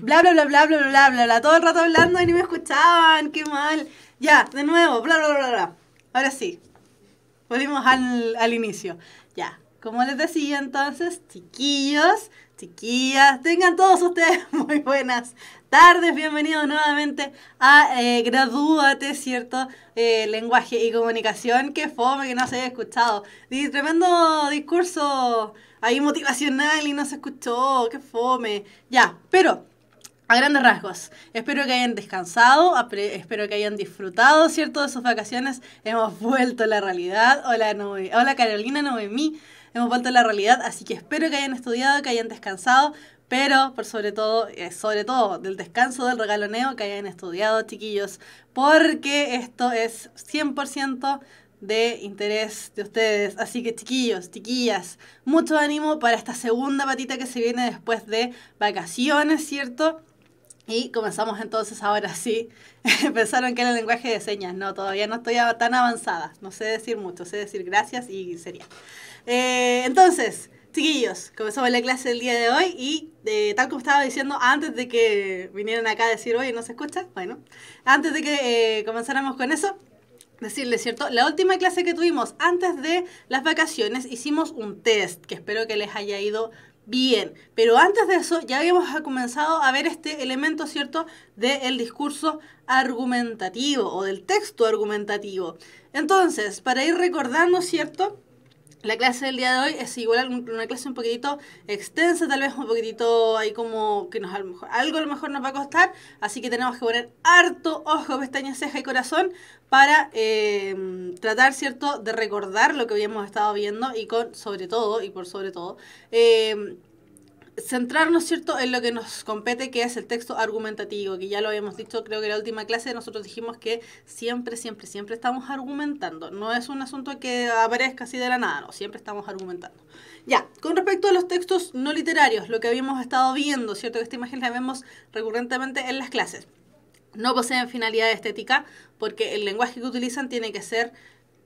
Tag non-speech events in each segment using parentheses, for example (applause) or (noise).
Bla, bla, bla, bla, bla, bla, bla, Todo el rato hablando y ni me escuchaban. Qué mal. Ya, de nuevo. Bla, bla, bla, bla. Ahora sí. Volvimos al, inicio. Ya. Como les decía entonces, chiquillos, chiquillas, tengan todos ustedes (laughs) muy buenas tardes, bienvenidos nuevamente a eh, Gradúate, ¿cierto? Eh, lenguaje y comunicación, qué fome que no se haya escuchado. Y tremendo discurso ahí motivacional y no se escuchó, qué fome. Ya, pero a grandes rasgos, espero que hayan descansado, espero que hayan disfrutado, ¿cierto?, de sus vacaciones. Hemos vuelto a la realidad. Hola, no Hola Carolina Noemí. Hemos vuelto a la realidad, así que espero que hayan estudiado, que hayan descansado, pero por sobre todo, eh, sobre todo del descanso, del regaloneo, que hayan estudiado, chiquillos, porque esto es 100% de interés de ustedes. Así que chiquillos, chiquillas, mucho ánimo para esta segunda patita que se viene después de vacaciones, ¿cierto? Y comenzamos entonces ahora sí. (laughs) Pensaron que era el lenguaje de señas. No, todavía no estoy tan avanzada. No sé decir mucho, sé decir gracias y sería. Eh, entonces, chiquillos, comenzamos la clase del día de hoy y eh, tal como estaba diciendo antes de que vinieran acá a decir, oye, no se escucha, bueno, antes de que eh, comenzáramos con eso, decirles, ¿cierto? La última clase que tuvimos antes de las vacaciones hicimos un test que espero que les haya ido Bien, pero antes de eso ya habíamos comenzado a ver este elemento, ¿cierto?, del discurso argumentativo o del texto argumentativo. Entonces, para ir recordando, ¿cierto?, la clase del día de hoy es igual una clase un poquitito extensa, tal vez un poquitito ahí como que nos a mejor, algo a lo mejor nos va a costar, así que tenemos que poner harto ojo, pestaña, ceja y corazón para eh, tratar, ¿cierto?, de recordar lo que habíamos estado viendo y con, sobre todo, y por sobre todo, eh, centrarnos, ¿cierto?, en lo que nos compete, que es el texto argumentativo, que ya lo habíamos dicho, creo que en la última clase nosotros dijimos que siempre, siempre, siempre estamos argumentando. No es un asunto que aparezca así de la nada, no, siempre estamos argumentando. Ya, con respecto a los textos no literarios, lo que habíamos estado viendo, ¿cierto?, que esta imagen la vemos recurrentemente en las clases. No poseen finalidad estética porque el lenguaje que utilizan tiene que ser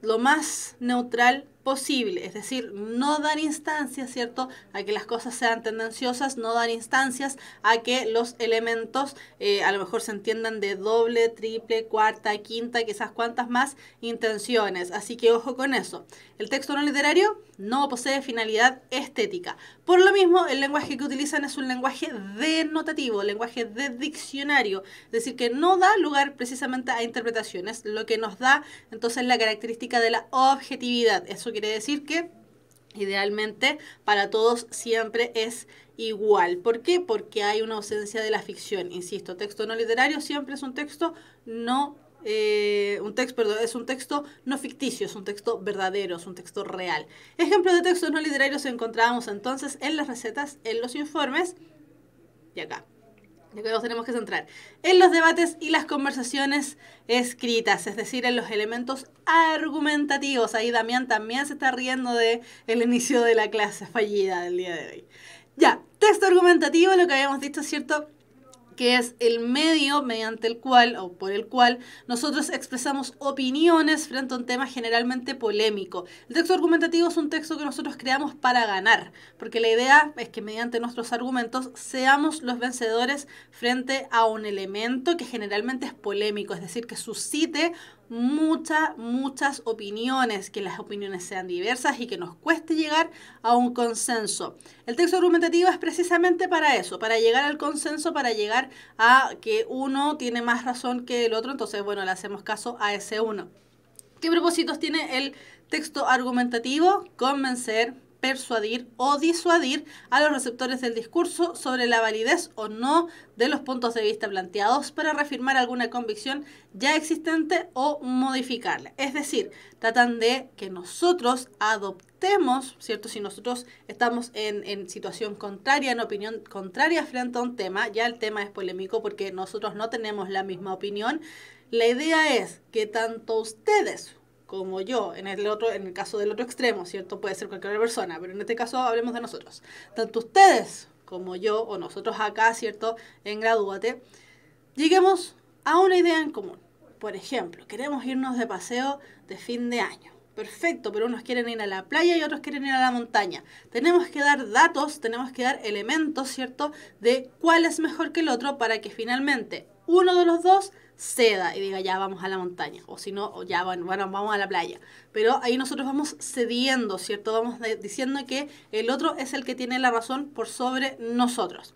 lo más neutral posible, es decir, no dar instancias, ¿cierto?, a que las cosas sean tendenciosas, no dar instancias a que los elementos eh, a lo mejor se entiendan de doble, triple, cuarta, quinta, quizás cuantas más intenciones. Así que ojo con eso. El texto no literario no posee finalidad estética. Por lo mismo, el lenguaje que utilizan es un lenguaje denotativo, lenguaje de diccionario, es decir, que no da lugar precisamente a interpretaciones, lo que nos da entonces la característica de la objetividad, eso quiere decir que idealmente para todos siempre es igual. ¿Por qué? Porque hay una ausencia de la ficción. Insisto, texto no literario siempre es un texto no eh, un texto, perdón, es un texto no ficticio, es un texto verdadero, es un texto real. Ejemplos de textos no literarios encontramos entonces en las recetas, en los informes y acá nos tenemos que centrar en los debates y las conversaciones escritas, es decir, en los elementos argumentativos. Ahí Damián también se está riendo de inicio de la clase fallida del día de hoy. Ya, texto argumentativo, lo que habíamos dicho, ¿cierto? que es el medio mediante el cual o por el cual nosotros expresamos opiniones frente a un tema generalmente polémico. El texto argumentativo es un texto que nosotros creamos para ganar, porque la idea es que mediante nuestros argumentos seamos los vencedores frente a un elemento que generalmente es polémico, es decir, que suscite muchas, muchas opiniones, que las opiniones sean diversas y que nos cueste llegar a un consenso. El texto argumentativo es precisamente para eso, para llegar al consenso, para llegar a que uno tiene más razón que el otro, entonces bueno, le hacemos caso a ese uno. ¿Qué propósitos tiene el texto argumentativo? Convencer, persuadir o disuadir a los receptores del discurso sobre la validez o no de los puntos de vista planteados para reafirmar alguna convicción ya existente o modificarla. Es decir, tratan de que nosotros adoptemos, ¿cierto? Si nosotros estamos en, en situación contraria, en opinión contraria frente a un tema, ya el tema es polémico porque nosotros no tenemos la misma opinión, la idea es que tanto ustedes como yo, en el otro, en el caso del otro extremo, ¿cierto? Puede ser cualquier otra persona, pero en este caso hablemos de nosotros. Tanto ustedes como yo o nosotros acá, ¿cierto? En Gradúate, lleguemos a una idea en común. Por ejemplo, queremos irnos de paseo de fin de año. Perfecto, pero unos quieren ir a la playa y otros quieren ir a la montaña. Tenemos que dar datos, tenemos que dar elementos, ¿cierto? De cuál es mejor que el otro para que finalmente uno de los dos ceda y diga ya vamos a la montaña o si no, ya bueno, vamos a la playa. Pero ahí nosotros vamos cediendo, ¿cierto? Vamos diciendo que el otro es el que tiene la razón por sobre nosotros.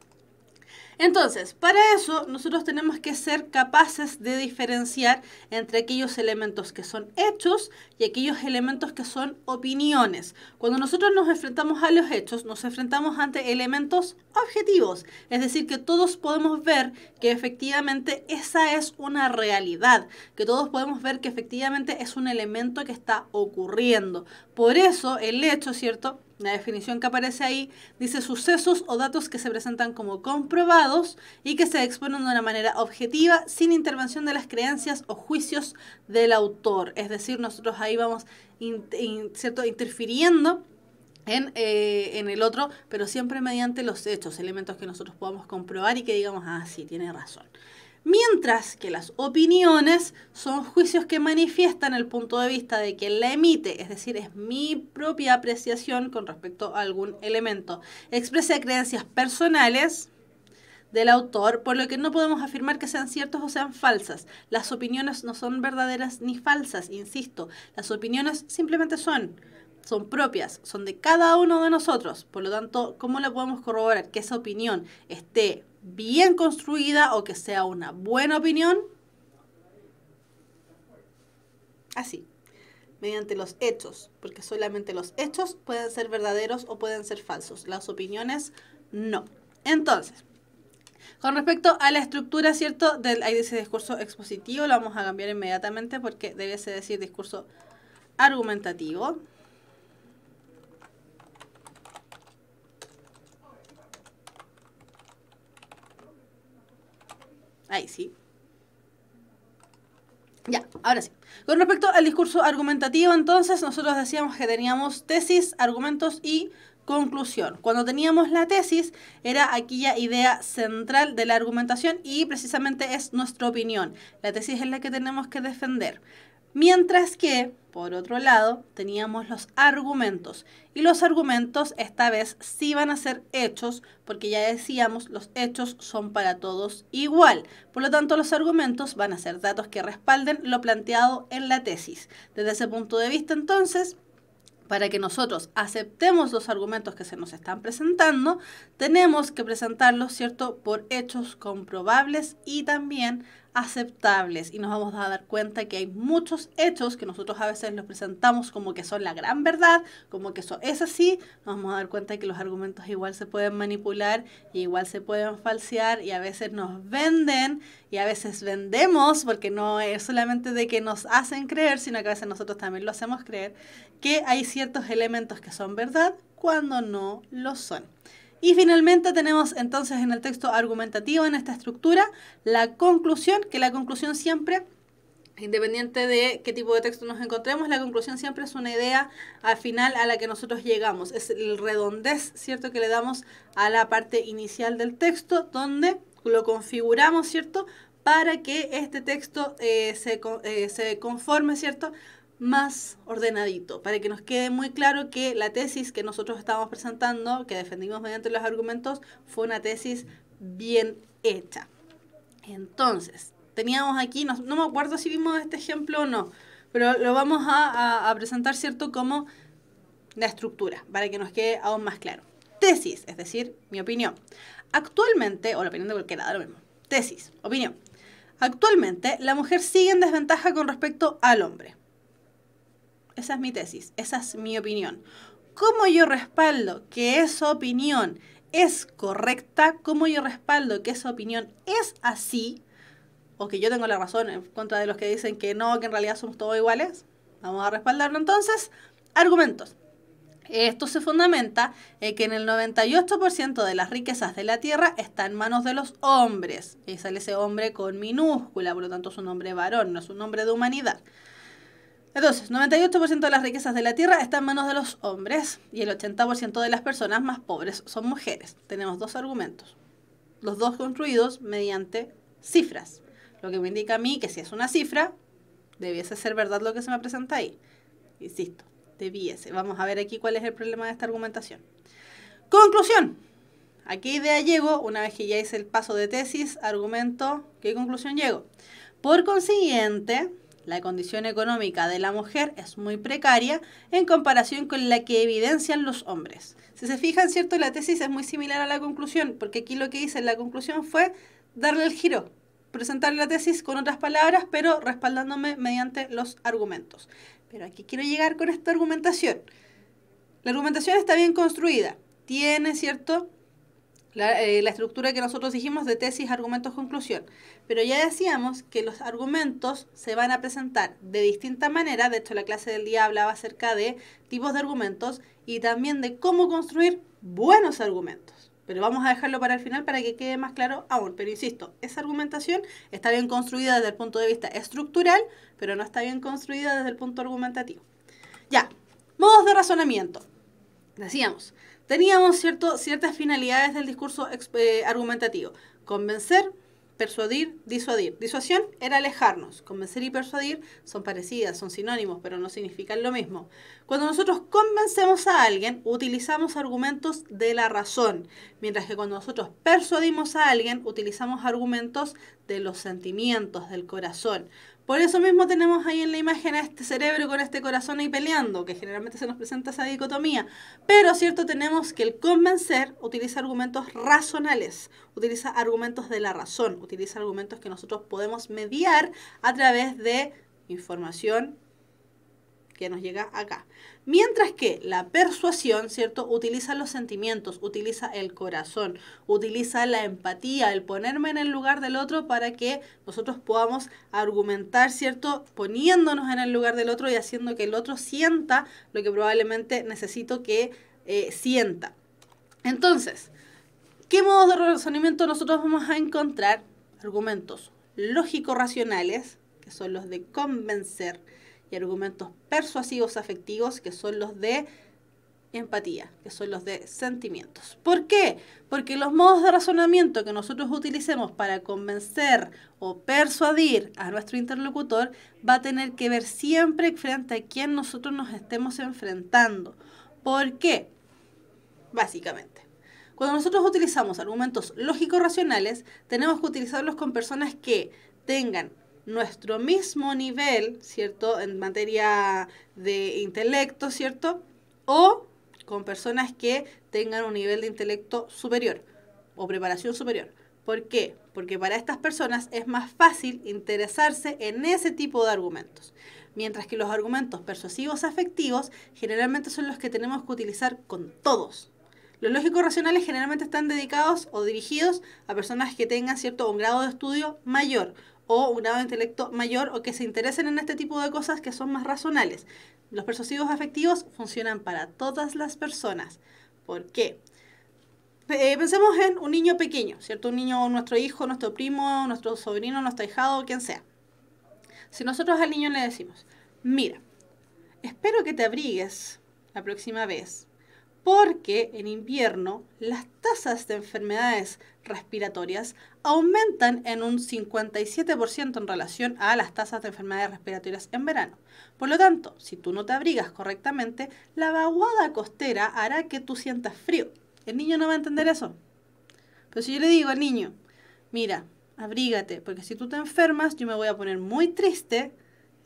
Entonces, para eso nosotros tenemos que ser capaces de diferenciar entre aquellos elementos que son hechos y aquellos elementos que son opiniones. Cuando nosotros nos enfrentamos a los hechos, nos enfrentamos ante elementos objetivos, es decir, que todos podemos ver que efectivamente esa es una realidad, que todos podemos ver que efectivamente es un elemento que está ocurriendo. Por eso el hecho, ¿cierto? La definición que aparece ahí dice sucesos o datos que se presentan como comprobados y que se exponen de una manera objetiva sin intervención de las creencias o juicios del autor. Es decir, nosotros ahí vamos ¿cierto? interfiriendo en, eh, en, el otro, pero siempre mediante los hechos, elementos que nosotros podamos comprobar y que digamos, ah, sí, tiene razón mientras que las opiniones son juicios que manifiestan el punto de vista de quien la emite, es decir, es mi propia apreciación con respecto a algún elemento. Expresa creencias personales del autor, por lo que no podemos afirmar que sean ciertas o sean falsas. Las opiniones no son verdaderas ni falsas, insisto, las opiniones simplemente son son propias, son de cada uno de nosotros. Por lo tanto, ¿cómo le podemos corroborar? Que esa opinión esté bien construida o que sea una buena opinión. Así, mediante los hechos, porque solamente los hechos pueden ser verdaderos o pueden ser falsos, las opiniones no. Entonces, con respecto a la estructura, ¿cierto? Del, ahí discurso expositivo, lo vamos a cambiar inmediatamente porque debe ser decir discurso argumentativo. Ahí sí. Ya, ahora sí. Con respecto al discurso argumentativo, entonces nosotros decíamos que teníamos tesis, argumentos y conclusión. Cuando teníamos la tesis era aquella idea central de la argumentación y precisamente es nuestra opinión. La tesis es la que tenemos que defender. Mientras que, por otro lado, teníamos los argumentos. Y los argumentos esta vez sí van a ser hechos, porque ya decíamos, los hechos son para todos igual. Por lo tanto, los argumentos van a ser datos que respalden lo planteado en la tesis. Desde ese punto de vista, entonces, para que nosotros aceptemos los argumentos que se nos están presentando, tenemos que presentarlos, ¿cierto?, por hechos comprobables y también aceptables y nos vamos a dar cuenta que hay muchos hechos que nosotros a veces los presentamos como que son la gran verdad, como que eso es así, nos vamos a dar cuenta que los argumentos igual se pueden manipular y igual se pueden falsear y a veces nos venden y a veces vendemos, porque no es solamente de que nos hacen creer, sino que a veces nosotros también lo hacemos creer, que hay ciertos elementos que son verdad cuando no lo son. Y finalmente tenemos entonces en el texto argumentativo, en esta estructura, la conclusión, que la conclusión siempre independiente de qué tipo de texto nos encontremos, la conclusión siempre es una idea al final a la que nosotros llegamos. Es el redondez, ¿cierto?, que le damos a la parte inicial del texto, donde lo configuramos, ¿cierto?, para que este texto eh, se, eh, se conforme, ¿cierto?, más ordenadito, para que nos quede muy claro que la tesis que nosotros estábamos presentando, que defendimos mediante los argumentos, fue una tesis bien hecha. Entonces, teníamos aquí, no, me acuerdo si vimos este ejemplo o no, pero lo vamos a, presentar, ¿cierto?, como la estructura, para que nos quede aún más claro. Tesis, es decir, mi opinión. Actualmente, o la opinión de cualquiera, lo mismo. Tesis, opinión. Actualmente, la mujer sigue en desventaja con respecto al hombre. Esa es mi tesis, esa es mi opinión. ¿Cómo yo respaldo que esa opinión es correcta? ¿Cómo yo respaldo que esa opinión es así? O que yo tengo la razón en contra de los que dicen que no, que en realidad somos todos iguales. Vamos a respaldarlo entonces. Argumentos. Esto se fundamenta en que en el 98% de las riquezas de la Tierra está en manos de los hombres. Y sale ese hombre con minúscula, por lo tanto es un hombre varón, no es un hombre de humanidad. Entonces, 98% de las riquezas de la Tierra está en manos de los hombres y el 80% de las personas más pobres son mujeres. Tenemos dos argumentos, los dos construidos mediante cifras, lo que me indica a mí que si es una cifra, debiese ser verdad lo que se me presenta ahí. Insisto, debiese. Vamos a ver aquí cuál es el problema de esta argumentación. Conclusión. ¿A qué idea llego? Una vez que ya hice el paso de tesis, argumento, ¿qué conclusión llego? Por consiguiente, la condición económica de la mujer es muy precaria en comparación con la que evidencian los hombres. Si se fijan, ¿cierto? La tesis es muy similar a la conclusión, porque aquí lo que hice en la conclusión fue darle el giro, presentar la tesis con otras palabras, pero respaldándome mediante los argumentos. Pero aquí quiero llegar con esta argumentación. La argumentación está bien construida, tiene, ¿cierto? Eh, la, estructura que nosotros dijimos de tesis, argumentos, conclusión. Pero ya decíamos que los argumentos se van a presentar de distinta manera. De hecho, la clase del día hablaba acerca de tipos de argumentos y también de cómo construir buenos argumentos. Pero vamos a dejarlo para el final para que quede más claro aún. Pero insisto, esa argumentación está bien construida desde el punto de vista estructural, pero no está bien construida desde el punto argumentativo. Ya, modos de razonamiento. Decíamos, teníamos cierto, ciertas finalidades del discurso eh, argumentativo. Convencer, persuadir, disuadir. Disuasión era alejarnos. Convencer y persuadir son parecidas, son sinónimos, pero no significan lo mismo. Cuando nosotros convencemos a alguien, utilizamos argumentos de la razón, mientras que cuando nosotros persuadimos a alguien, utilizamos argumentos de los sentimientos, del corazón. Por eso mismo tenemos ahí en la imagen a este cerebro con este corazón ahí peleando, que generalmente se nos presenta esa dicotomía. Pero cierto tenemos que el convencer utiliza argumentos razonales, utiliza argumentos de la razón, utiliza argumentos que nosotros podemos mediar a través de información que nos llega acá. Mientras que la persuasión, ¿cierto? Utiliza los sentimientos, utiliza el corazón, utiliza la empatía, el ponerme en el lugar del otro para que nosotros podamos argumentar, ¿cierto? Poniéndonos en el lugar del otro y haciendo que el otro sienta lo que probablemente necesito que eh, sienta. Entonces, ¿qué modos de razonamiento nosotros vamos a encontrar? Argumentos lógico-racionales, que son los de convencer, y argumentos persuasivos afectivos que son los de empatía, que son los de sentimientos. ¿Por qué? Porque los modos de razonamiento que nosotros utilicemos para convencer o persuadir a nuestro interlocutor va a tener que ver siempre frente a quién nosotros nos estemos enfrentando. ¿Por qué? Básicamente. Cuando nosotros utilizamos argumentos lógicos racionales tenemos que utilizarlos con personas que tengan nuestro mismo nivel, ¿cierto? En materia de intelecto, ¿cierto? O con personas que tengan un nivel de intelecto superior o preparación superior. ¿Por qué? Porque para estas personas es más fácil interesarse en ese tipo de argumentos, mientras que los argumentos persuasivos afectivos generalmente son los que tenemos que utilizar con todos. Los lógicos racionales generalmente están dedicados o dirigidos a personas que tengan cierto un grado de estudio mayor o un grado de intelecto mayor o que se interesen en este tipo de cosas que son más racionales. Los persuasivos afectivos funcionan para todas las personas. ¿Por qué? Eh, pensemos en un niño pequeño, ¿cierto? Un niño, nuestro hijo, nuestro primo, nuestro sobrino, nuestro hijado, quien sea. Si nosotros al niño le decimos, mira, espero que te abrigues la próxima vez, porque en invierno las tasas de enfermedades respiratorias aumentan en un 57% en relación a las tasas de enfermedades respiratorias en verano. Por lo tanto, si tú no te abrigas correctamente, la vaguada costera hará que tú sientas frío. El niño no va a entender eso. Pero si yo le digo al niño, mira, abrígate, porque si tú te enfermas, yo me voy a poner muy triste,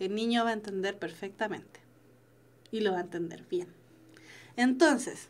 el niño va a entender perfectamente. Y lo va a entender bien. Entonces,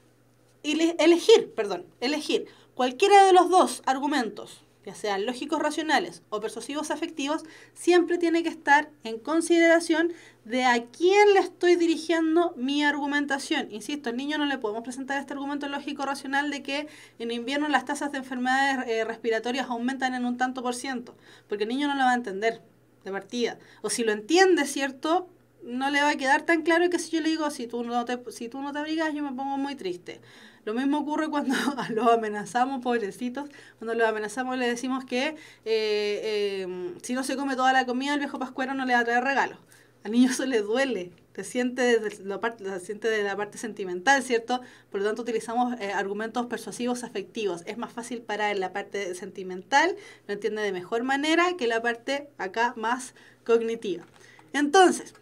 elegir, perdón, elegir cualquiera de los dos argumentos ya sean lógicos racionales o persuasivos afectivos, siempre tiene que estar en consideración de a quién le estoy dirigiendo mi argumentación. Insisto, al niño no le podemos presentar este argumento lógico racional de que en invierno las tasas de enfermedades eh, respiratorias aumentan en un tanto por ciento, porque el niño no lo va a entender de partida. O si lo entiende, ¿cierto? No le va a quedar tan claro que si yo le digo, si tú no te, si tú no te abrigas, yo me pongo muy triste lo mismo ocurre cuando (laughs) los amenazamos, pobrecitos, cuando los amenazamos le decimos que eh, eh, si no se come toda la comida, el viejo pascuero no le va a traer regalos. Al niño eso le duele, se siente desde la parte, de la parte sentimental, ¿cierto? Por lo tanto, utilizamos eh, argumentos persuasivos afectivos. Es más fácil para él la parte sentimental, lo entiende de mejor manera que la parte acá más cognitiva. Entonces,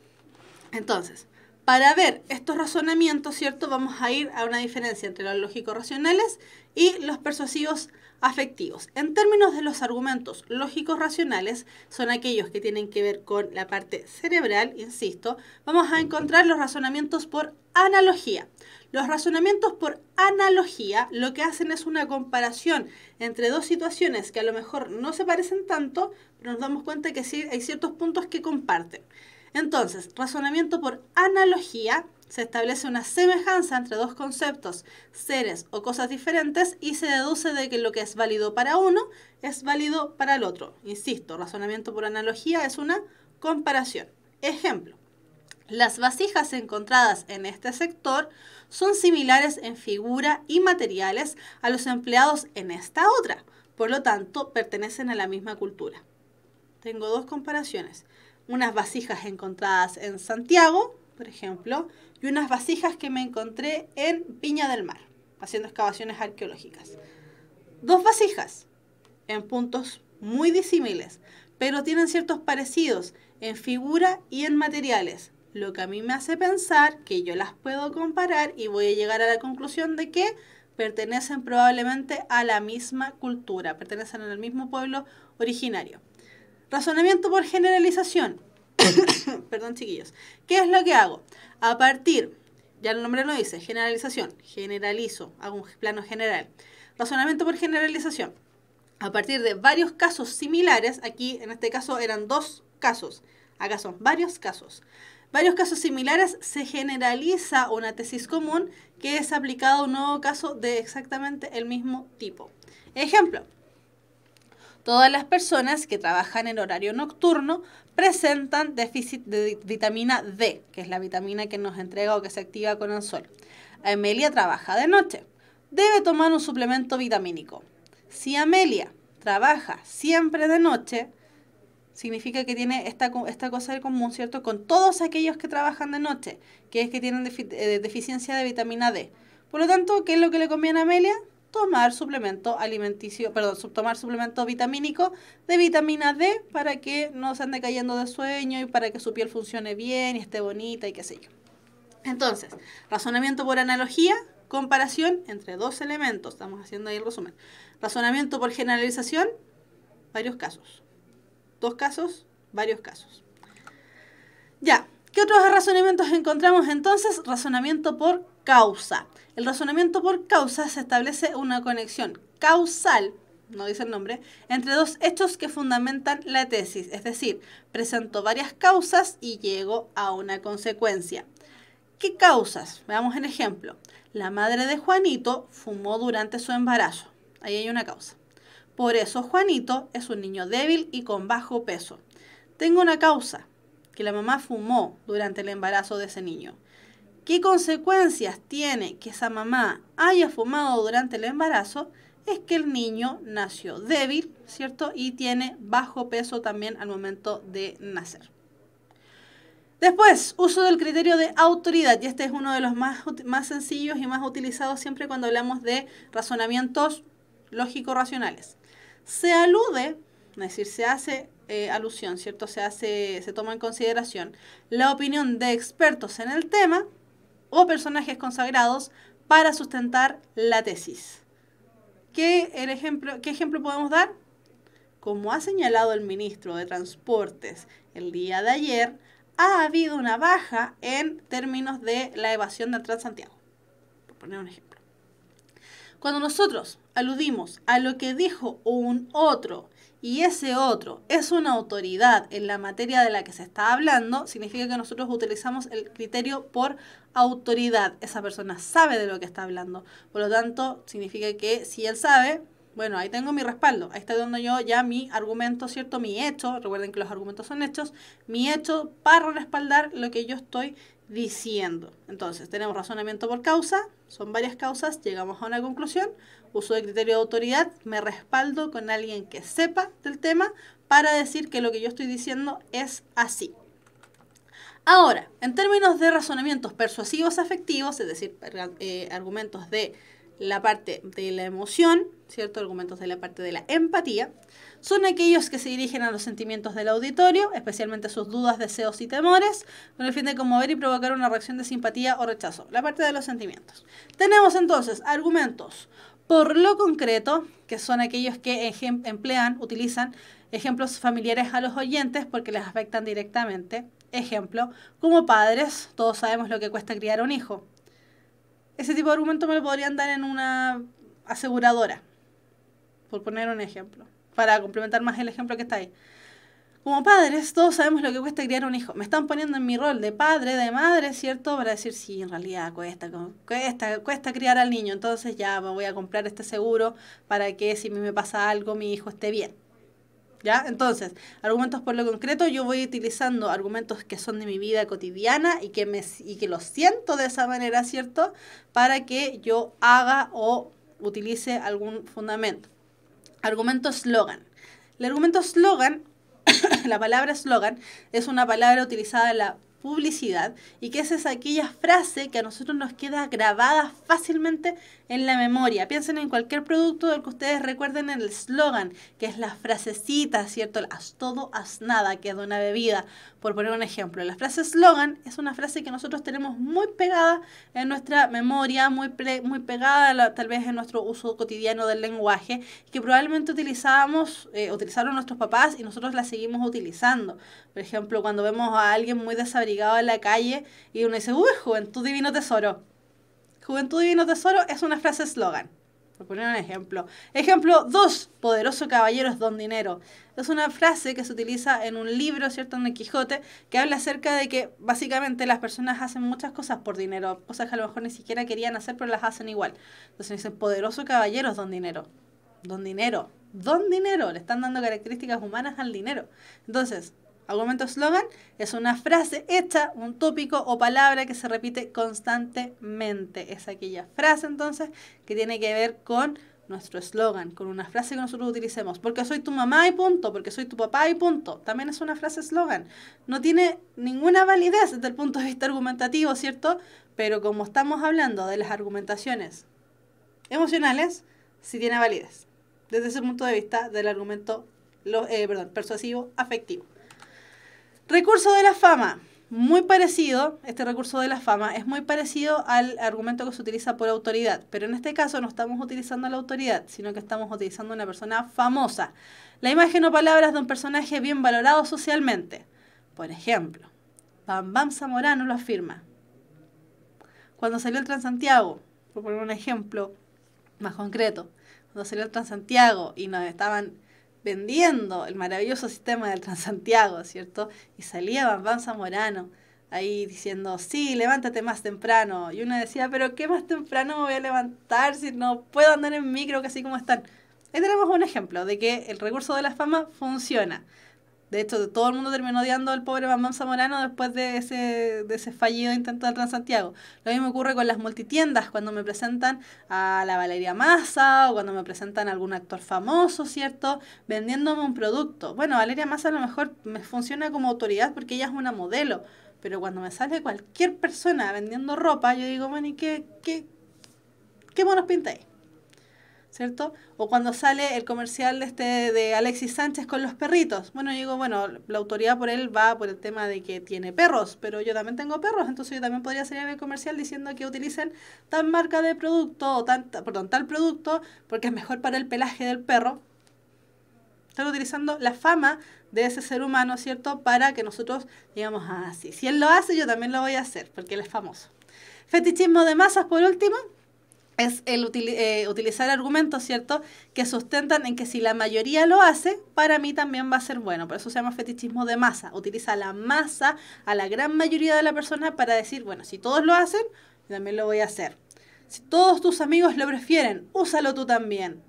entonces, para ver estos razonamientos, ¿cierto? Vamos a ir a una diferencia entre los lógicos racionales y los persuasivos afectivos. En términos de los argumentos lógicos racionales, son aquellos que tienen que ver con la parte cerebral, insisto, vamos a encontrar los razonamientos por analogía. Los razonamientos por analogía lo que hacen es una comparación entre dos situaciones que a lo mejor no se parecen tanto, pero nos damos cuenta que sí hay ciertos puntos que comparten. Entonces, razonamiento por analogía se establece una semejanza entre dos conceptos, seres o cosas diferentes, y se deduce de que lo que es válido para uno es válido para el otro. Insisto, razonamiento por analogía es una comparación. Ejemplo, las vasijas encontradas en este sector son similares en figura y materiales a los empleados en esta otra, por lo tanto pertenecen a la misma cultura. Tengo dos comparaciones unas vasijas encontradas en Santiago, por ejemplo, y unas vasijas que me encontré en Piña del Mar, haciendo excavaciones arqueológicas. Dos vasijas en puntos muy disímiles, pero tienen ciertos parecidos en figura y en materiales, lo que a mí me hace pensar que yo las puedo comparar y voy a llegar a la conclusión de que pertenecen probablemente a la misma cultura, pertenecen al mismo pueblo originario. Razonamiento por generalización. (coughs) Perdón, chiquillos. ¿Qué es lo que hago? A partir, ya el nombre lo dice, generalización. Generalizo, hago un plano general. Razonamiento por generalización. A partir de varios casos similares, aquí en este caso eran dos casos, acá son varios casos. Varios casos similares se generaliza una tesis común que es aplicada a un nuevo caso de exactamente el mismo tipo. Ejemplo, Todas las personas que trabajan en horario nocturno presentan déficit de vitamina D, que es la vitamina que nos entrega o que se activa con el sol. Amelia trabaja de noche. Debe tomar un suplemento vitamínico. Si Amelia trabaja siempre de noche, significa que tiene esta, esta cosa en común, ¿cierto? Con todos aquellos que trabajan de noche, que es que tienen eh, deficiencia de vitamina D. Por lo tanto, ¿qué es lo que le conviene a Amelia? tomar suplemento alimenticio, perdón, tomar suplemento vitamínico de vitamina D para que no se ande cayendo de sueño y para que su piel funcione bien y esté bonita y qué sé yo. Entonces, razonamiento por analogía, comparación entre dos elementos, estamos haciendo ahí el resumen. Razonamiento por generalización, varios casos. Dos casos, varios casos. Ya, ¿qué otros razonamientos encontramos entonces? Razonamiento por causa. El razonamiento por causas establece una conexión causal, no dice el nombre, entre dos hechos que fundamentan la tesis, es decir, presentó varias causas y llegó a una consecuencia. ¿Qué causas? Veamos un ejemplo. La madre de Juanito fumó durante su embarazo. Ahí hay una causa. Por eso Juanito es un niño débil y con bajo peso. Tengo una causa, que la mamá fumó durante el embarazo de ese niño qué consecuencias tiene que esa mamá haya fumado durante el embarazo, es que el niño nació débil, ¿cierto? Y tiene bajo peso también al momento de nacer. Después, uso del criterio de autoridad, y este es uno de los más, más sencillos y más utilizados siempre cuando hablamos de razonamientos lógico-racionales. Se alude, es decir, se hace eh, alusión, ¿cierto? Se hace, se toma en consideración la opinión de expertos en el tema, o personajes consagrados para sustentar la tesis. ¿Qué, ejemplo, ¿Qué ejemplo podemos dar? Como ha señalado el ministro de Transportes el día de ayer, ha habido una baja en términos de la evasión del Transantiago, por poner un ejemplo. Cuando nosotros aludimos a lo que dijo un otro y ese otro es una autoridad en la materia de la que se está hablando, significa que nosotros utilizamos el criterio por autoridad. Esa persona sabe de lo que está hablando. Por lo tanto, significa que si él sabe, bueno, ahí tengo mi respaldo. Ahí está donde yo ya mi argumento, ¿cierto? Mi hecho. Recuerden que los argumentos son hechos. Mi hecho para respaldar lo que yo estoy diciendo. Entonces, tenemos razonamiento por causa. Son varias causas. Llegamos a una conclusión. Uso de criterio de autoridad. Me respaldo con alguien que sepa del tema para decir que lo que yo estoy diciendo es así. Ahora, en términos de razonamientos persuasivos afectivos, es decir, eh, argumentos de la parte de la emoción, ¿cierto? Argumentos de la parte de la empatía, son aquellos que se dirigen a los sentimientos del auditorio, especialmente sus dudas, deseos y temores, con el fin de conmover y provocar una reacción de simpatía o rechazo, la parte de los sentimientos. Tenemos entonces argumentos por lo concreto, que son aquellos que emplean, utilizan ejemplos familiares a los oyentes porque les afectan directamente. Ejemplo, como padres, todos sabemos lo que cuesta criar un hijo. Ese tipo de argumento me lo podrían dar en una aseguradora, por poner un ejemplo, para complementar más el ejemplo que está ahí. Como padres, todos sabemos lo que cuesta criar un hijo. Me están poniendo en mi rol de padre, de madre, ¿cierto? Para decir, sí, en realidad cuesta, cuesta criar al niño. Entonces ya me voy a comprar este seguro para que si me pasa algo, mi hijo esté bien. ¿Ya? Entonces, argumentos por lo concreto, yo voy utilizando argumentos que son de mi vida cotidiana y que, me, y que los siento de esa manera, ¿cierto? Para que yo haga o utilice algún fundamento. Argumento slogan. El argumento slogan, (coughs) la palabra slogan, es una palabra utilizada en la publicidad y que esa es aquella frase que a nosotros nos queda grabada fácilmente en la memoria. Piensen en cualquier producto del que ustedes recuerden el slogan, que es la frasecita, ¿cierto? Haz todo, haz nada, que es de una bebida. Por poner un ejemplo, la frase slogan es una frase que nosotros tenemos muy pegada en nuestra memoria, muy, muy pegada tal vez en nuestro uso cotidiano del lenguaje, que probablemente utilizábamos, eh, utilizaron nuestros papás y nosotros la seguimos utilizando. Por ejemplo, cuando vemos a alguien muy desabrigado en la calle y uno dice, uy, juventud divino tesoro. Juventud divino tesoro es una frase slogan poner un ejemplo. Ejemplo 2, poderoso caballero es don dinero. Es una frase que se utiliza en un libro, ¿cierto? En el Quijote, que habla acerca de que básicamente las personas hacen muchas cosas por dinero, cosas que a lo mejor ni siquiera querían hacer, pero las hacen igual. Entonces dicen, poderoso caballero don dinero. Don dinero. Don dinero. Le están dando características humanas al dinero. Entonces, Argumento eslogan es una frase hecha, un tópico o palabra que se repite constantemente. Es aquella frase entonces que tiene que ver con nuestro eslogan, con una frase que nosotros utilicemos. Porque soy tu mamá y punto, porque soy tu papá y punto. También es una frase eslogan. No tiene ninguna validez desde el punto de vista argumentativo, ¿cierto? Pero como estamos hablando de las argumentaciones emocionales, sí tiene validez. Desde ese punto de vista del argumento, eh, perdón, persuasivo afectivo. Recurso de la fama. Muy parecido, este recurso de la fama es muy parecido al argumento que se utiliza por autoridad, pero en este caso no estamos utilizando la autoridad, sino que estamos utilizando una persona famosa. La imagen o palabras de un personaje bien valorado socialmente. Por ejemplo, Bam Bam Zamorano lo afirma. Cuando salió el Transantiago, por poner un ejemplo más concreto, cuando salió el Transantiago y nos estaban vendiendo el maravilloso sistema del Transantiago, ¿cierto? Y salía Bambán Zamorano ahí diciendo, sí, levántate más temprano. Y uno decía, pero ¿qué más temprano me voy a levantar si no puedo andar en micro así como están? Ahí tenemos un ejemplo de que el recurso de la fama funciona. De hecho, todo el mundo terminó odiando al pobre Mamá Zamorano después de ese, de fallido intento del Transantiago. Lo mismo ocurre con las multitiendas, cuando me presentan a la Valeria Massa o cuando me presentan a algún actor famoso, ¿cierto? Vendiéndome un producto. Bueno, Valeria Massa a lo mejor me funciona como autoridad porque ella es una modelo, pero cuando me sale cualquier persona vendiendo ropa, yo digo, bueno, ¿y qué, qué, qué monos ¿cierto? O cuando sale el comercial este de Alexis Sánchez con los perritos. Bueno, yo digo, bueno, la autoridad por él va por el tema de que tiene perros, pero yo también tengo perros, entonces yo también podría salir en el comercial diciendo que utilicen tal marca de producto o tan, perdón, tal producto porque es mejor para el pelaje del perro. Están utilizando la fama de ese ser humano, ¿cierto? Para que nosotros digamos así. Ah, si él lo hace, yo también lo voy a hacer, porque él es famoso. Fetichismo de masas, por último, es el eh, utilizar argumentos, ¿cierto?, que sustentan en que si la mayoría lo hace, para mí también va a ser bueno. Por eso se llama fetichismo de masa. Utiliza la masa, a la gran mayoría de la persona para decir, bueno, si todos lo hacen, yo también lo voy a hacer. Si todos tus amigos lo prefieren, úsalo tú también.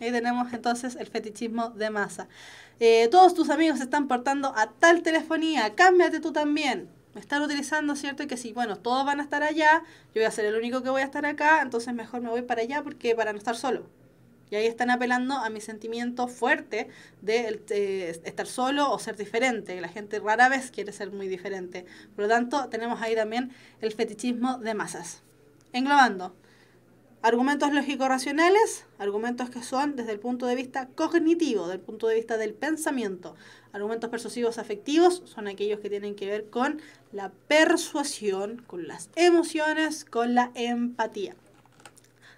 Ahí tenemos entonces el fetichismo de masa. Eh, todos tus amigos están portando a tal telefonía, cámbiate tú también. Estar utilizando, ¿cierto? Y que si, bueno, todos van a estar allá, yo voy a ser el único que voy a estar acá, entonces mejor me voy para allá porque para no estar solo. Y ahí están apelando a mi sentimiento fuerte de eh, estar solo o ser diferente. La gente rara vez quiere ser muy diferente. Por lo tanto, tenemos ahí también el fetichismo de masas. Englobando, Argumentos lógico-racionales, argumentos que son desde el punto de vista cognitivo, del punto de vista del pensamiento. Argumentos persuasivos afectivos son aquellos que tienen que ver con la persuasión, con las emociones, con la empatía.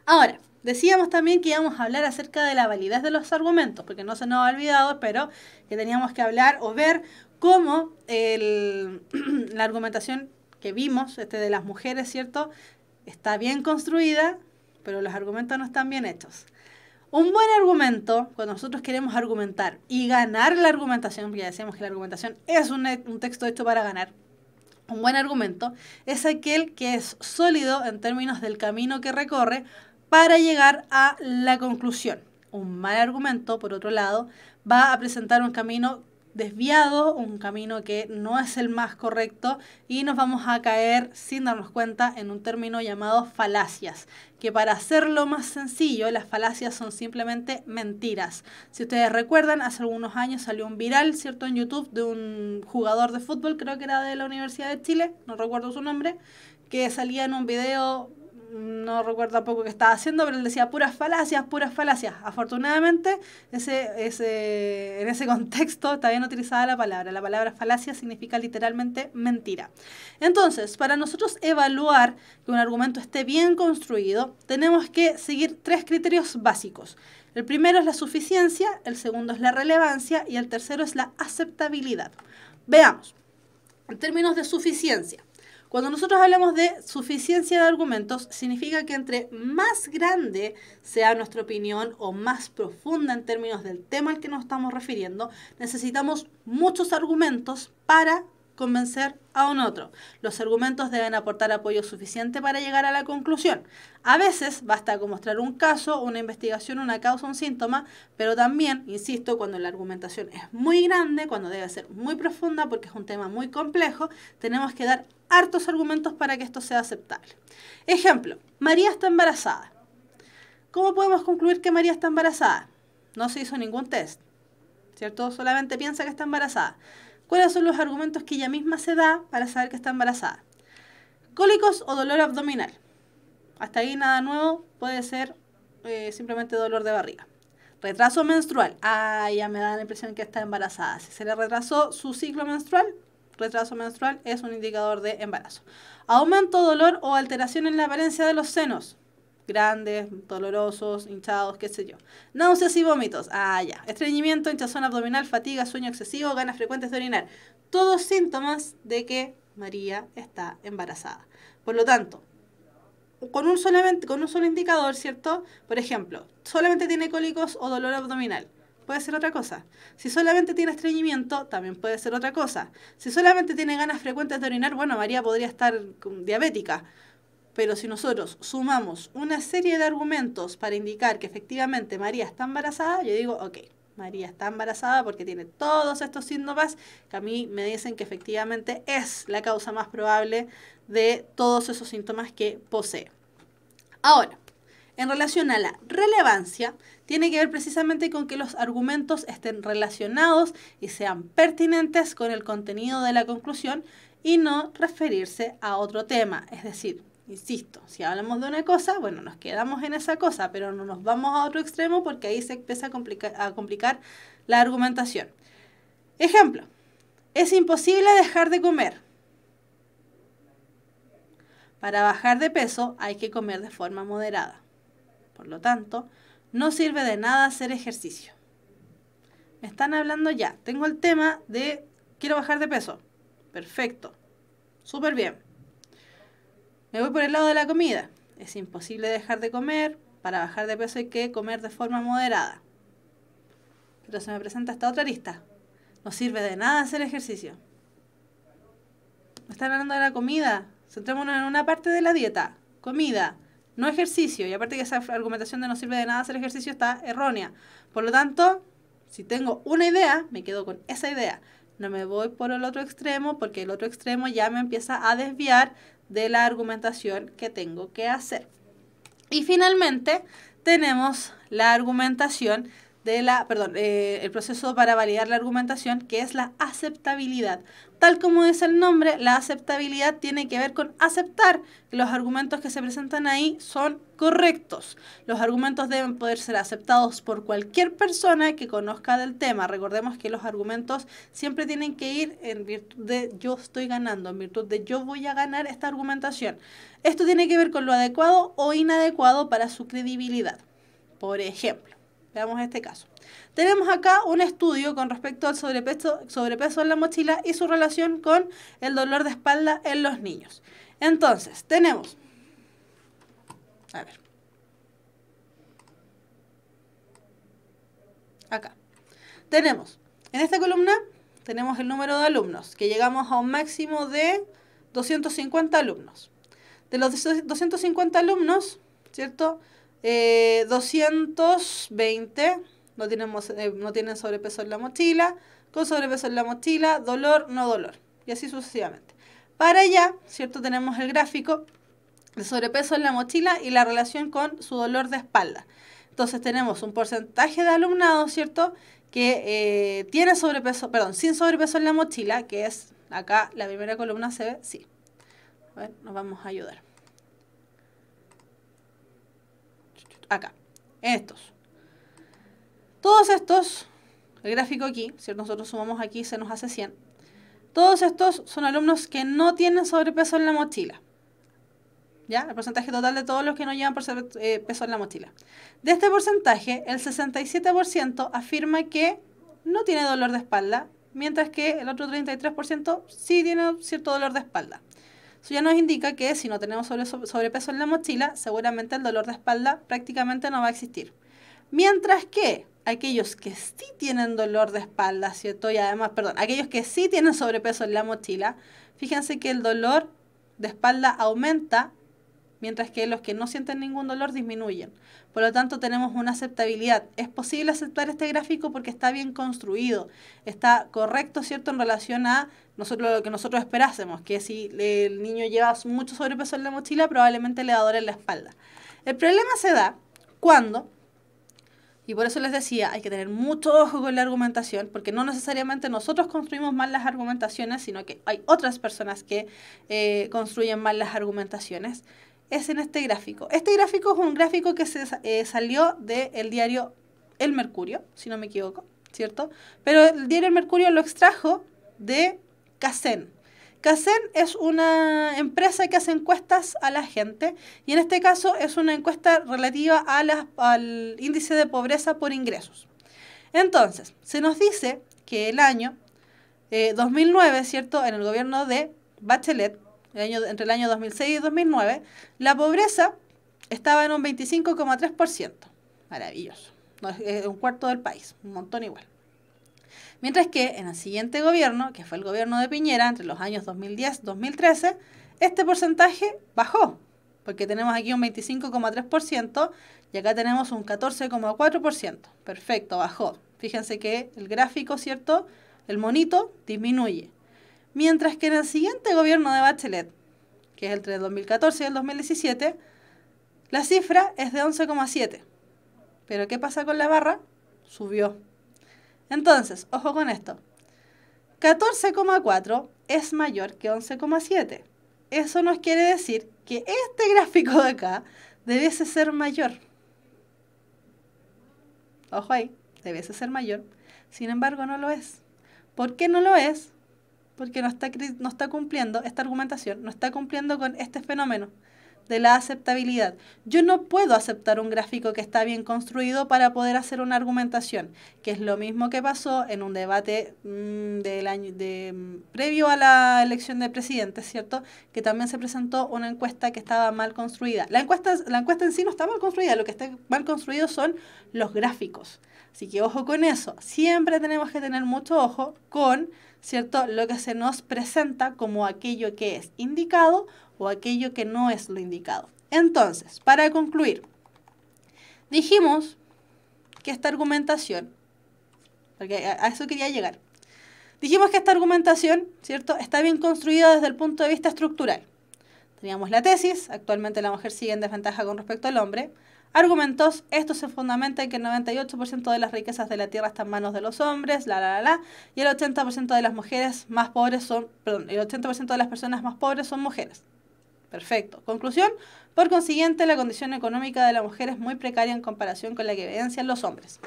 Ahora, decíamos también que íbamos a hablar acerca de la validez de los argumentos, porque no se nos ha olvidado, pero que teníamos que hablar o ver cómo (clears throat) la argumentación que vimos, este de las mujeres, ¿cierto? Está bien construida, pero los argumentos no están bien hechos. Un buen argumento, cuando nosotros queremos argumentar y ganar la argumentación, porque ya decíamos que la argumentación es un, e, un texto hecho para ganar, un buen argumento es aquel que es sólido en términos del camino que recorre para llegar a la conclusión. Un mal argumento, por otro lado, va a presentar un camino desviado, un camino que no es el más correcto y nos vamos a caer sin darnos cuenta en un término llamado falacias, que para hacerlo más sencillo, las falacias son simplemente mentiras. Si ustedes recuerdan, hace algunos años salió un viral, ¿cierto?, en YouTube de un jugador de fútbol, creo que era de la Universidad de Chile, no recuerdo su nombre, que salía en un video no recuerdo tampoco qué estaba haciendo, pero él decía puras falacias, puras falacias. Afortunadamente, en ese (laughs) contexto está bien utilizada la palabra. La palabra falacia significa literalmente mentira. Entonces, para nosotros evaluar que un argumento esté bien construido, tenemos que seguir tres criterios básicos. El primero es la suficiencia, el segundo es la relevancia y el tercero es la aceptabilidad. Veamos, en términos de suficiencia. Cuando nosotros hablamos de suficiencia de argumentos, significa que entre más grande sea nuestra opinión o más profunda en términos del tema al que nos estamos refiriendo, necesitamos muchos argumentos para convencer a un otro. Los argumentos deben aportar apoyo suficiente para llegar a la conclusión. A veces basta con mostrar un caso, una investigación, una causa, un síntoma, pero también, insisto, cuando la argumentación es muy grande, cuando debe ser muy profunda, porque es un tema muy complejo, tenemos que dar hartos argumentos para que esto sea aceptable. Ejemplo, María está embarazada. ¿Cómo podemos concluir que María está embarazada? No se hizo ningún test, ¿cierto? Solamente piensa que está embarazada cuáles son los argumentos que ella misma se da para saber que está embarazada. Cólicos o dolor abdominal. Hasta ahí nada nuevo, puede ser eh, simplemente dolor de barriga. Retraso menstrual. Ah, ya me da la impresión que está embarazada. Si se le retrasó su ciclo menstrual, retraso menstrual es un indicador de embarazo. Aumento, dolor o alteración en la apariencia de los senos grandes, dolorosos, hinchados, qué sé yo. Náuseas y vómitos. Ah, ya. Estreñimiento, hinchazón abdominal, fatiga, sueño excesivo, ganas frecuentes de orinar. Todos síntomas de que María está embarazada. Por lo tanto, con un, solamente, con un solo indicador, ¿cierto? Por ejemplo, solamente tiene cólicos o dolor abdominal. Puede ser otra cosa. Si solamente tiene estreñimiento, también puede ser otra cosa. Si solamente tiene ganas frecuentes de orinar, bueno, María podría estar diabética. Pero si nosotros sumamos una serie de argumentos para indicar que efectivamente María está embarazada, yo digo, ok, María está embarazada porque tiene todos estos síntomas que a mí me dicen que efectivamente es la causa más probable de todos esos síntomas que posee. Ahora, en relación a la relevancia, tiene que ver precisamente con que los argumentos estén relacionados y sean pertinentes con el contenido de la conclusión y no referirse a otro tema. Es decir, Insisto, si hablamos de una cosa, bueno, nos quedamos en esa cosa, pero no nos vamos a otro extremo porque ahí se empieza a, complicar la argumentación. Ejemplo, es imposible dejar de comer. Para bajar de peso hay que comer de forma moderada. Por lo tanto, no sirve de nada hacer ejercicio. Me están hablando ya. Tengo el tema de quiero bajar de peso. Perfecto. Súper bien. Me voy por el lado de la comida. Es imposible dejar de comer. Para bajar de peso hay que comer de forma moderada. Pero se me presenta esta otra lista. No sirve de nada hacer ejercicio. Me están hablando de la comida. Centrémonos en una parte de la dieta. Comida, no ejercicio. Y aparte que esa argumentación de no sirve de nada hacer ejercicio está errónea. Por lo tanto, si tengo una idea, me quedo con esa idea. No me voy por el otro extremo porque el otro extremo ya me empieza a desviar de la argumentación que tengo que hacer. Y finalmente tenemos la argumentación de la, perdón, eh, el proceso para validar la argumentación, que es la aceptabilidad. Tal como dice el nombre, la aceptabilidad tiene que ver con aceptar que los argumentos que se presentan ahí son correctos. Los argumentos deben poder ser aceptados por cualquier persona que conozca del tema. Recordemos que los argumentos siempre tienen que ir en virtud de yo estoy ganando, en virtud de yo voy a ganar esta argumentación. Esto tiene que ver con lo adecuado o inadecuado para su credibilidad. Por ejemplo, Veamos este caso. Tenemos acá un estudio con respecto al sobrepeso, sobrepeso en la mochila y su relación con el dolor de espalda en los niños. Entonces, tenemos... A ver. Acá. Tenemos, en esta columna, tenemos el número de alumnos, que llegamos a un máximo de 250 alumnos. De los 250 alumnos, ¿cierto? 220, eh, eh, no tienen, no sobrepeso en la mochila, con sobrepeso en la mochila, dolor, no dolor, y así sucesivamente. Para allá, ¿cierto? Tenemos el gráfico de sobrepeso en la mochila y la relación con su dolor de espalda. Entonces tenemos un porcentaje de alumnado, ¿cierto? Que eh, tiene sobrepeso, perdón, sin sobrepeso en la mochila, que es acá la primera columna se ve, sí. nos vamos a ayudar. acá, estos. Todos estos, el gráfico aquí, si nosotros sumamos aquí se nos hace 100. Todos estos son alumnos que no tienen sobrepeso en la mochila. ¿Ya? El porcentaje total de todos los que no llevan eh, peso en la mochila. De este porcentaje, el 67% afirma que no tiene dolor de espalda, mientras que el otro 33% sí tiene cierto dolor de espalda. Eso ya nos indica que si no tenemos sobrepeso en la mochila, seguramente el dolor de espalda prácticamente no va a existir. Mientras que aquellos que sí tienen dolor de espalda, ¿cierto? Y además, perdón, aquellos que sí tienen sobrepeso en la mochila, fíjense que el dolor de espalda aumenta mientras que los que no sienten ningún dolor disminuyen. Por lo tanto, tenemos una aceptabilidad. Es posible aceptar este gráfico porque está bien construido, está correcto, ¿cierto?, en relación a nosotros, lo que nosotros esperásemos, que si el niño lleva mucho sobrepeso en la mochila, probablemente le va a la espalda. El problema se da cuando y por eso les decía, hay que tener mucho ojo con la argumentación, porque no necesariamente nosotros construimos mal las argumentaciones, sino que hay otras personas que eh, construyen mal las argumentaciones es en este gráfico. Este gráfico es un gráfico que se eh, salió del diario El Mercurio, si no me equivoco, ¿cierto? Pero el diario El Mercurio lo extrajo de Casen. Casen es una empresa que hace encuestas a la gente y en este caso es una encuesta relativa a al índice de pobreza por ingresos. Entonces, se nos dice que el año 2009, eh, ¿cierto? En el gobierno de Bachelet, año, entre el año 2006 y 2009, la pobreza estaba en un 25,3%. Maravilloso. es un cuarto del país, un montón igual. Mientras que en el siguiente gobierno, que fue el gobierno de Piñera, entre los años 2010-2013, este porcentaje bajó, porque tenemos aquí un 25,3% y acá tenemos un 14,4%. Perfecto, bajó. Fíjense que el gráfico, ¿cierto? El monito disminuye. Mientras que en el siguiente gobierno de Bachelet, que es entre el 2014 y el 2017, la cifra es de 11,7. Pero ¿qué pasa con la barra? Subió. Entonces, ojo con esto. 14,4 es mayor que 11,7. Eso nos quiere decir que este gráfico de acá debiese ser mayor. Ojo ahí, debiese ser mayor. Sin embargo, no lo es. ¿Por qué no lo es? porque no está, no está cumpliendo, esta argumentación no está cumpliendo con este fenómeno de la aceptabilidad. Yo no puedo aceptar un gráfico que está bien construido para poder hacer una argumentación, que es lo mismo que pasó en un debate mm, del año de, mm, previo a la elección de presidente, ¿cierto? Que también se presentó una encuesta que estaba mal construida. La encuesta, la encuesta en sí no está mal construida, lo que está mal construido son los gráficos. Así que ojo con eso. Siempre tenemos que tener mucho ojo con, ¿cierto? Lo que se nos presenta como aquello que es indicado o aquello que no es lo indicado. Entonces, para concluir, dijimos que esta argumentación, porque a eso quería llegar, dijimos que esta argumentación, ¿cierto?, está bien construida desde el punto de vista estructural. Teníamos la tesis, actualmente la mujer sigue en desventaja con respecto al hombre. Argumentos, esto se fundamenta en que el 98% de las riquezas de la tierra están en manos de los hombres, la, la, la, y el 80% de las mujeres más pobres son, el 80% de las personas más pobres son mujeres. Perfecto. Conclusión. Por consiguiente, la condición económica de la mujer es muy precaria en comparación con la que evidencian los hombres.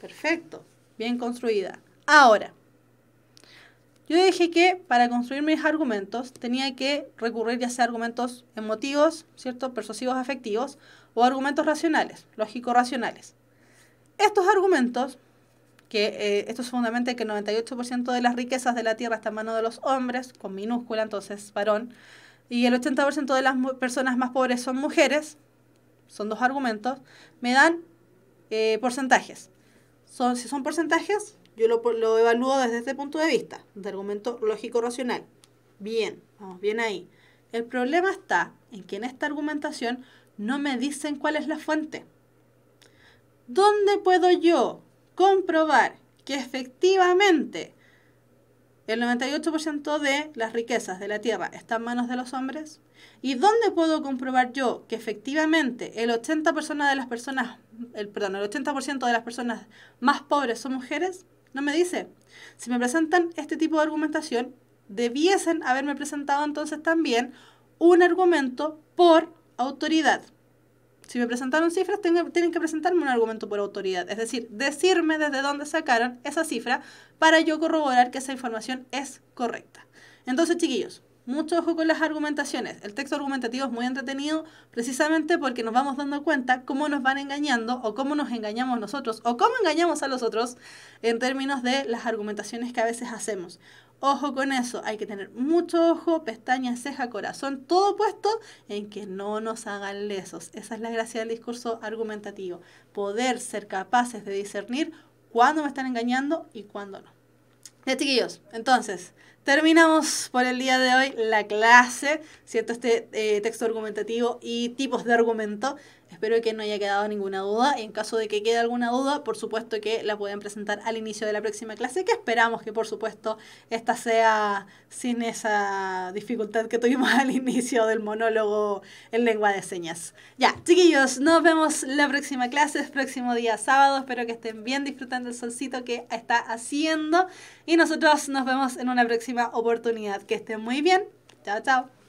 Perfecto. Bien construida. Ahora, yo dije que para construir mis argumentos tenía que recurrir ya sea argumentos emotivos, ¿cierto? Persuasivos afectivos o argumentos racionales, lógico-racionales. Estos argumentos, que eh, esto es fundamental, que el 98% de las riquezas de la tierra está en manos de los hombres, con minúscula, entonces varón, y el 80% de las personas más pobres son mujeres, son dos argumentos, me dan eh, porcentajes. Son, si son porcentajes, yo lo, lo, evalúo desde este punto de vista, de argumento lógico-racional. Bien, vamos bien ahí. El problema está en que en esta argumentación no me dicen cuál es la fuente. ¿Dónde puedo yo comprobar que efectivamente el 98% de las riquezas de la Tierra está en manos de los hombres. ¿Y dónde puedo comprobar yo que efectivamente el 80%, de las personas, el, perdón, el 80 de las personas más pobres son mujeres? No me dice. Si me presentan este tipo de argumentación, debiesen haberme presentado entonces también un argumento por autoridad. Si me presentaron cifras, tienen que presentarme un argumento por autoridad, es decir, decirme desde dónde sacaron esa cifra para yo corroborar que esa información es correcta. Entonces, chiquillos, mucho ojo con las argumentaciones. El texto argumentativo es muy entretenido precisamente porque nos vamos dando cuenta cómo nos van engañando o cómo nos engañamos nosotros o cómo engañamos a los otros en términos de las argumentaciones que a veces hacemos. Ojo con eso, hay que tener mucho ojo, pestañas, ceja, corazón, todo puesto en que no nos hagan lesos. Esa es la gracia del discurso argumentativo, poder ser capaces de discernir cuándo me están engañando y cuándo no. Ya chiquillos, entonces, Terminamos por el día de hoy la clase, ¿cierto? Este eh, texto argumentativo y tipos de argumento. Espero que no haya quedado ninguna duda. En caso de que quede alguna duda, por supuesto que la pueden presentar al inicio de la próxima clase, que esperamos que, por supuesto, esta sea sin esa dificultad que tuvimos (laughs) al inicio del monólogo en lengua de señas. Ya, chiquillos, nos vemos la próxima clase, el próximo día sábado. Espero que estén bien disfrutando el solcito que está haciendo. Y nosotros nos vemos en una próxima oportunidad. Que estén muy bien. Chao, chao.